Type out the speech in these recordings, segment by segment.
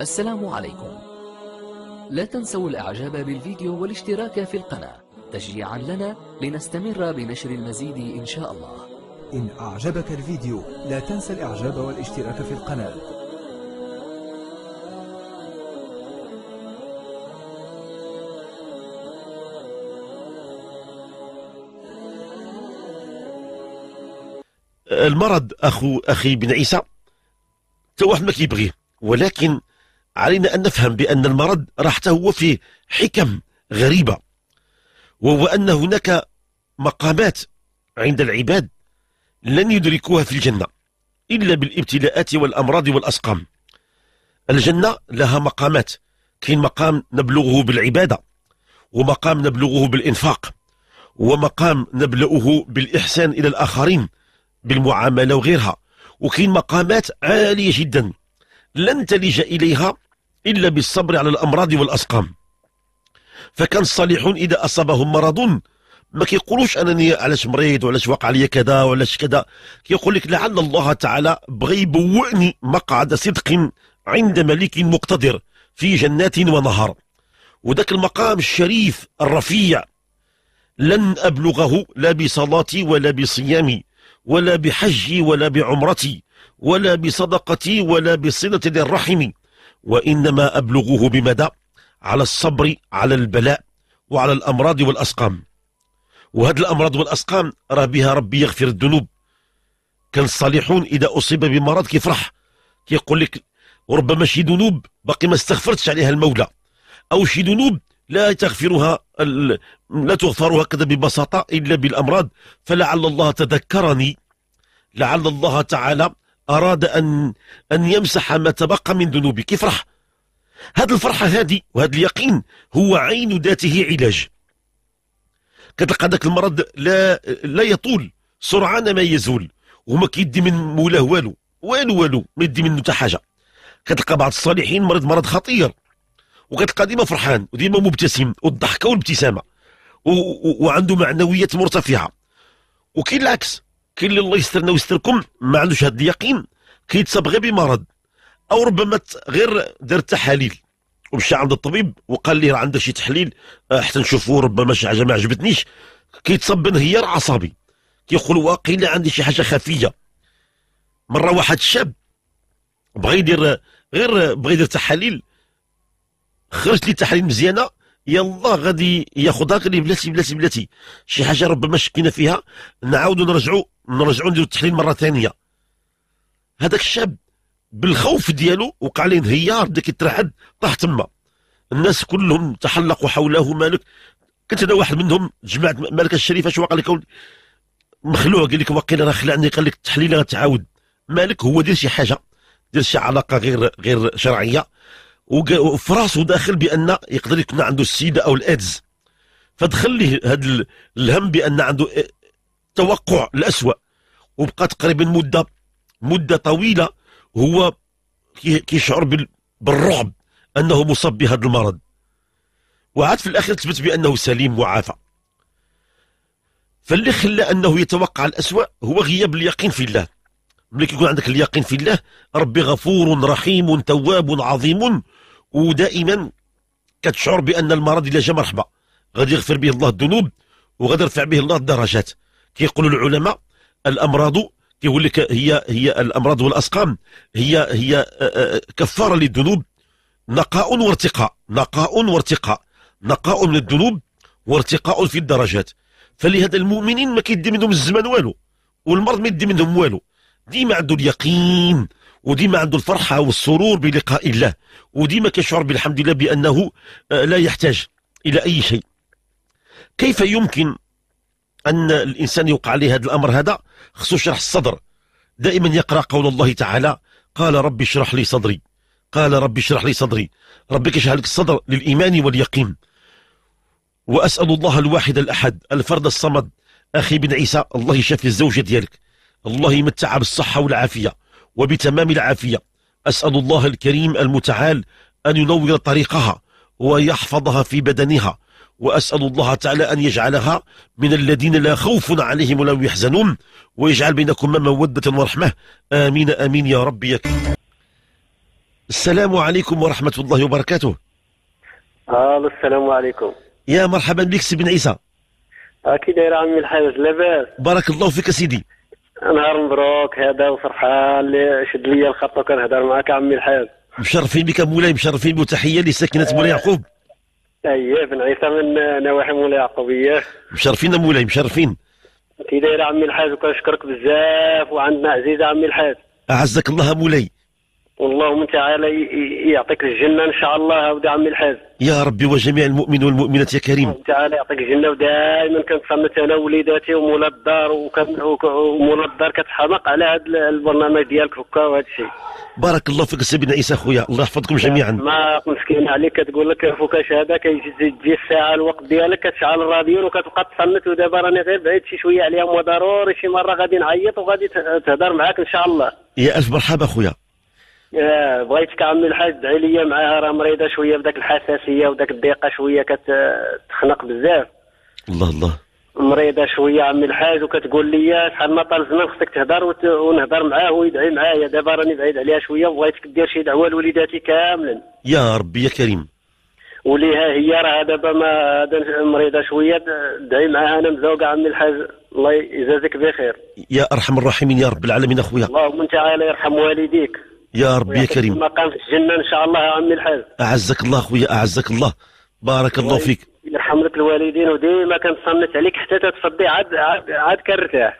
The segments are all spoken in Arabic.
السلام عليكم لا تنسوا الاعجاب بالفيديو والاشتراك في القناة تشجيعا لنا لنستمر بنشر المزيد ان شاء الله إن أعجبك الفيديو لا تنسى الإعجاب والاشتراك في القناة المرض أخو أخي بن عيسى حتى واحد ما كيبغيه ولكن علينا أن نفهم بأن المرض راح هو في حكم غريبة وهو أن هناك مقامات عند العباد لن يدركوها في الجنة إلا بالابتلاءات والأمراض والأسقام الجنة لها مقامات كاين مقام نبلغه بالعبادة ومقام نبلغه بالإنفاق ومقام نبلغه بالإحسان إلى الآخرين بالمعاملة وغيرها وكاين مقامات عالية جدا لن تلج إليها إلا بالصبر على الأمراض والأسقام فكان الصالحون إذا أصابهم مرض ما كيقولوش انني علاش مريض وعلاش وقع لي كذا وعلاش كذا كيقول لك لعل الله تعالى بغى يبوئني مقعد صدق عند ملك مقتدر في جنات ونهر وذاك المقام الشريف الرفيع لن ابلغه لا بصلاتي ولا بصيامي ولا بحجي ولا بعمرتي ولا بصدقتي ولا بصله للرحم وإنما أبلغه بمدى على الصبر على البلاء وعلى الأمراض والأسقام وهذه الأمراض والأسقام راه بها ربي يغفر الذنوب كان الصالحون إذا أصيب بمرض كيفرح كيقول لك وربما شي ذنوب باقي ما استغفرتش عليها المولى أو شي ذنوب لا تغفرها لا تغفر هكذا ببساطة إلا بالأمراض فلعل الله تذكرني لعل الله تعالى أراد أن أن يمسح ما تبقى من ذنوبك افرح هاد الفرحة هادي وهذا اليقين هو عين ذاته علاج كتلقى ذاك المرض لا لا يطول سرعان ما يزول وما كيدي من مولاه والو والو والو ما يدي منه حتى حاجه كتلقى بعض الصالحين مرض مرض خطير وكتلقى ديما فرحان وديما مبتسم والضحكه والابتسامه وعنده معنويات مرتفعه وكاين العكس كاين اللي الله يسترنا ويستركم ما عندوش هذا اليقين كيتصاب غير بمرض او ربما غير دار تحاليل ومشى عند الطبيب وقال لي راه شي تحليل آه، حتى نشوفوا ربما شي حاجه ما عجبتنيش كيتصاب بانهيار عصبي كيقول واقيلا عندي شي حاجه خفيه مره واحد الشاب بغى يدير غير بغى يدير تحاليل خرجت لي تحاليل مزيانه يلا غادي ياخذها قال لي بلاتي بلاتي بلاتي شي حاجه ربما شكينا فيها نعاودوا نرجعوا نرجعوا نديروا التحليل مره ثانيه هذاك الشاب بالخوف ديالو وقع عليه انهيار بدا كيترعد طاح تما الناس كلهم تحلقوا حوله مالك كنت انا واحد منهم جمعت مالك الشريف اش قال لك مخلوع قال لك واقيلا راه خلعني قال لك التحليله غتعاود مالك هو دير شي حاجه دير شي علاقه غير غير شرعيه وفي راسه داخل بان يقدر يكون عنده السيده او الايدز فدخل ليه هذا الهم بان عنده توقع الأسوأ وبقى تقريبا مدة مدة طويلة هو كيشعر بالرعب أنه مصاب بهذا المرض وعاد في الأخير تثبت بأنه سليم وعافى فاللي خلى أنه يتوقع الأسوأ هو غياب اليقين في الله ملي كيكون عندك اليقين في الله ربي غفور رحيم تواب عظيم ودائما كتشعر بأن المرض إلا جا مرحبا غادي يغفر به الله الذنوب وغادي يرفع به الله الدرجات كيقولوا العلماء الامراض كيقول لك هي هي الامراض والاسقام هي هي آه، آه، كفاره للذنوب نقاء وارتقاء نقاء وارتقاء نقاء من الذنوب وارتقاء في الدرجات فلهذا المؤمنين ما كيدي منهم الزمان والو والمرض ما يدي منهم والو ديما عنده اليقين وديما عنده الفرحة والسرور بلقاء الله وديما كيشعر بالحمد لله بأنه آه، لا يحتاج إلى أي شيء كيف يمكن ان الانسان يوقع عليه هذا الامر هذا خصو شرح الصدر دائما يقرا قول الله تعالى قال ربي اشرح لي صدري قال ربي اشرح لي صدري ربك اشرح لك الصدر للايمان واليقين واسال الله الواحد الاحد الفرد الصمد اخي بن عيسى الله يشافي الزوجه ديالك الله يمتعها بالصحه والعافيه وبتمام العافيه اسال الله الكريم المتعال ان ينور طريقها ويحفظها في بدنها وأسأل الله تعالى أن يجعلها من الذين لا خوف عليهم ولا يحزنون ويجعل بينكما مودة ورحمة آمين آمين يا ربي السلام عليكم ورحمة الله وبركاته آه السلام عليكم يا مرحبا بك سي بن عيسى كي داير عمي الحاج لاباس بارك الله فيك سيدي نهار مبروك هذا وفرحان اللي شد لي الخط وكنهضر معك عمي الحاج مشرفين بك مولاي مشرفين وتحيه لساكنه مولاي يعقوب اييه بن عيسى من نواحي مولاي يعقوبيه مشرفين مولاي مشرفين كي داير عمي الحاج وكنشكرك بزاف وعندنا عزيزه عمي الحاج اعزك الله مولاي والله تعالى يعطيك الجنه ان شاء الله يا عمي الحاج يا ربي وجميع المؤمن والمؤمنات يا كريم الله تعالى يعطيك الجنه ودائما كنتصمت انا ووليداتي ومولا الدار ومولا الدار كتحمق على هذا البرنامج ديالك هكا وهذا الشيء بارك الله فيك سيدنا عيسى خويا الله يحفظكم جميعا ما مسكين عليك كتقول لك فوكاش هذا تجي الساعه الوقت ديالك كتشعل الراديو وكتبقى تصمت ودابا راني غير بعيد شي شويه عليهم وضروري شي مره غادي نعيط وغادي تهضر معاك ان شاء الله يا الف مرحبا خويا آه بغيتك عمي الحاج عليا معاها راه مريضه شويه بداك الحساسيه وداك الضيقه شويه كتخنق بزاف الله الله مريضه شويه عمي الحاج وكتقول لي شحال ما طال الزمان خصك تهضر ونهضر معاه ويدعي معايا دابا راني بعيد عليها شويه وبغيتك دير شي دعوه لوليداتي كاملا يا ربي يا كريم وليها هي راه دابا ما مريضه شويه دعي معاها انا مزوق عمي الحاج الله يجازيك بخير يا ارحم الراحمين يا رب العالمين اخويا اللهم انت عالي يرحم والديك يا رب يا كريم مقام في الجنه ان شاء الله يا عمي الحاج اعزك الله خويا اعزك الله بارك الله فيك يرحم لك الوالدين وديما كنصنت عليك حتى تتصدي عاد عاد, عاد كنرتاح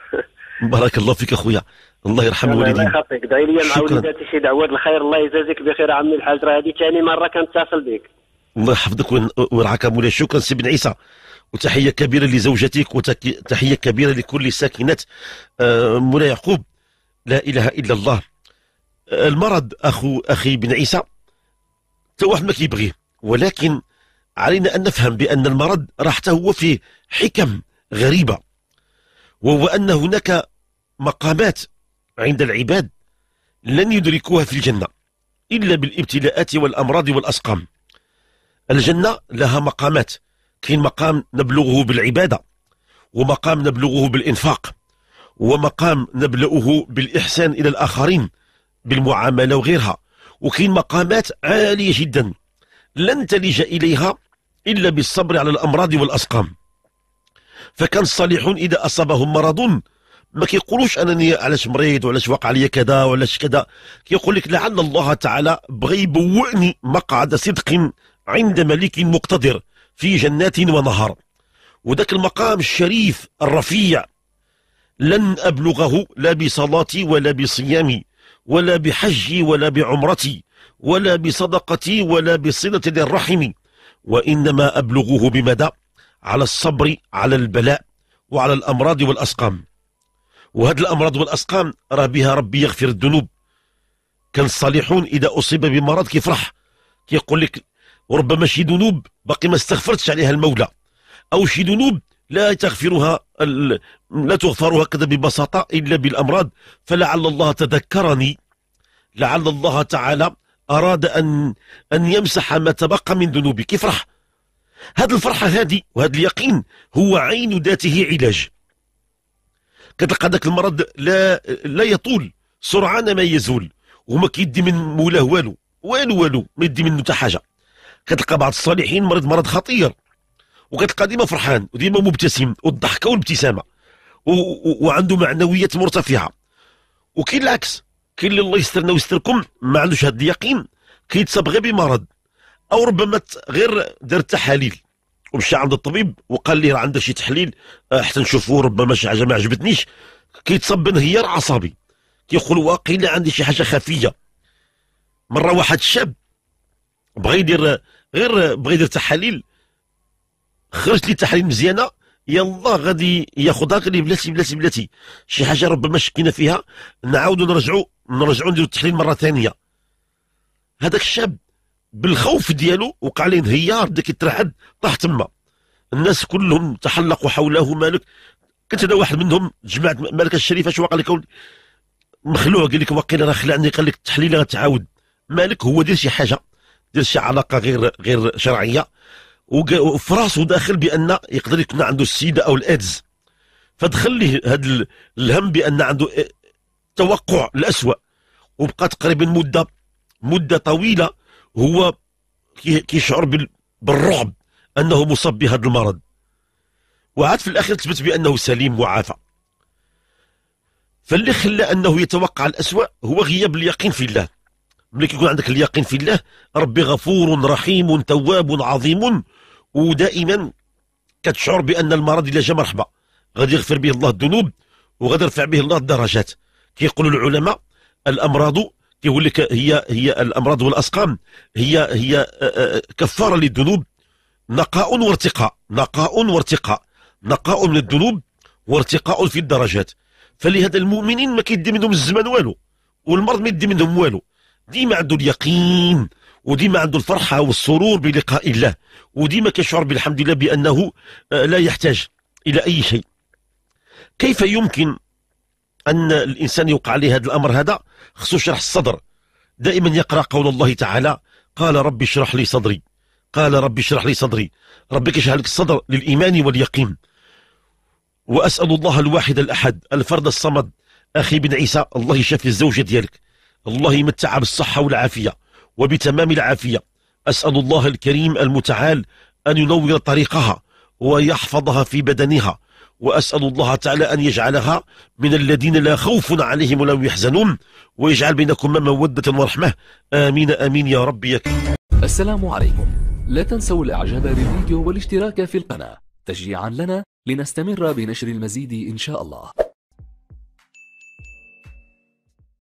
بارك الله فيك اخويا الله يرحم الوالدين الله يخافك دعي لي مع وليداتي شي دعوات الخير الله يجازيك بخير عمي الحاج راه هذه ثاني مره كنتصل بك الله يحفظك ويرعاك مولاي شكرا سي بن عيسى وتحيه كبيره لزوجتك وتحيه كبيره لكل ساكنات آه، مولاي يعقوب لا اله الا الله المرض اخو اخي بن عيسى حتى واحد ما كيبغيه ولكن علينا ان نفهم بان المرض راه حتى هو فيه حكم غريبه وهو ان هناك مقامات عند العباد لن يدركوها في الجنه الا بالابتلاءات والامراض والاسقام الجنه لها مقامات كاين مقام نبلغه بالعباده ومقام نبلغه بالانفاق ومقام نبلغه بالاحسان الى الاخرين بالمعامله وغيرها وكاين مقامات عاليه جدا لن تلج اليها الا بالصبر على الامراض والاسقام فكان الصالحون اذا اصابهم مرض ما كيقولوش انني علاش مريض وعلاش وقع لي كذا وعلاش كذا كيقول لك لعل الله تعالى بغى يبوئني مقعد صدق عند ملك مقتدر في جنات ونهر وذاك المقام الشريف الرفيع لن ابلغه لا بصلاتي ولا بصيامي ولا بحجي ولا بعمرتي ولا بصدقتي ولا بصلة الرحم وإنما أبلغه بمدى على الصبر على البلاء وعلى الأمراض والأسقام وهذه الأمراض والأسقام راه بها ربي يغفر الذنوب كان الصالحون إذا أصيب بمرض كيفرح كيقول لك وربما شي ذنوب باقي ما استغفرتش عليها المولى أو شي ذنوب لا تغفرها لا تغفر هكذا ببساطة إلا بالأمراض فلعل الله تذكرني لعل الله تعالى أراد أن أن يمسح ما تبقى من ذنوبك افرح هذا الفرحة هذه وهذا اليقين هو عين ذاته علاج كتلقى ذاك المرض لا لا يطول سرعان ما يزول وما كيدي من مولاه والو والو والو ما يدي منه حتى حاجه كتلقى بعض الصالحين مرض مرض خطير وكتلقى ديما فرحان وديما مبتسم والضحكه والابتسامه وعنده معنويات مرتفعه وكاين العكس كاين اللي الله يسترنا ويستركم ما عندوش هذا اليقين كيتصاب غير بمرض او ربما غير دار تحاليل ومشى عند الطبيب وقال ليه راه عندك شي تحليل آه، حتى نشوفوه ربما شي حاجه ما عجبتنيش كيتصاب بانهيار عصبي كيقول واقيلا عندي شي حاجه خفيه مره واحد الشاب بغى يدير غير بغى يدير تحاليل خرجت لي تحرير مزيانه يلا غادي ياخذها قال لي بلاتي بلاتي بلاتي شي حاجه ربما شكينا فيها نعاودوا نرجعوا نرجعوا نديروا التحليل مره ثانيه هذاك الشاب بالخوف ديالو وقع عليه انهيار بدا كيترعد طاح تما الناس كلهم تحلقوا حوله مالك كنت انا واحد منهم جمعت مالك الشريف اش قال لك مخلوع قال لك واقيلا راه خلعني قال لك التحليله غتعاود مالك هو دير شي حاجه دير شي علاقه غير غير شرعيه وفي راسه داخل بان يقدر يكون عنده السيده او الايدز فدخل ليه هذا الهم بان عنده توقع الاسوء وبقى تقريبا مده مده طويله هو كيشعر بالرعب انه مصاب بهذا المرض وعاد في الاخير تثبت بانه سليم وعافى فاللي خلى انه يتوقع الاسوء هو غياب اليقين في الله ملي كيكون عندك اليقين في الله ربي غفور رحيم تواب عظيم ودائما كتشعر بان المرض الا جا مرحبا غادي يغفر به الله الذنوب وغادي يرفع به الله الدرجات كيقولوا العلماء الامراض كيقول لك هي هي الامراض والاسقام هي هي كفاره للذنوب نقاء وارتقاء نقاء وارتقاء نقاء من الذنوب وارتقاء في الدرجات فلهذا المؤمنين ما كيدي منهم الزمان والو والمرض ما يدي منهم والو ديما عنده اليقين وديما عنده الفرحة والسرور بلقاء الله وديما كيشعر بالحمد لله بأنه آه، لا يحتاج إلى أي شيء كيف يمكن أن الإنسان يوقع عليه هذا الأمر هذا خصو شرح الصدر دائما يقرأ قول الله تعالى قال رب اشرح لي صدري قال رب اشرح لي صدري ربك اشرح لك الصدر للإيمان واليقين وأسأل الله الواحد الأحد الفرد الصمد أخي بن عيسى الله يشافي الزوجة ديالك الله يمتعها بالصحة والعافية وبتمام العافية أسأل الله الكريم المتعال أن ينور طريقها ويحفظها في بدنها وأسأل الله تعالى أن يجعلها من الذين لا خوف عليهم ولا يحزنون ويجعل بينكم مودة ورحمة آمين آمين يا ربي السلام عليكم لا تنسوا الإعجاب بالفيديو والاشتراك في القناة تشجيعا لنا لنستمر بنشر المزيد إن شاء الله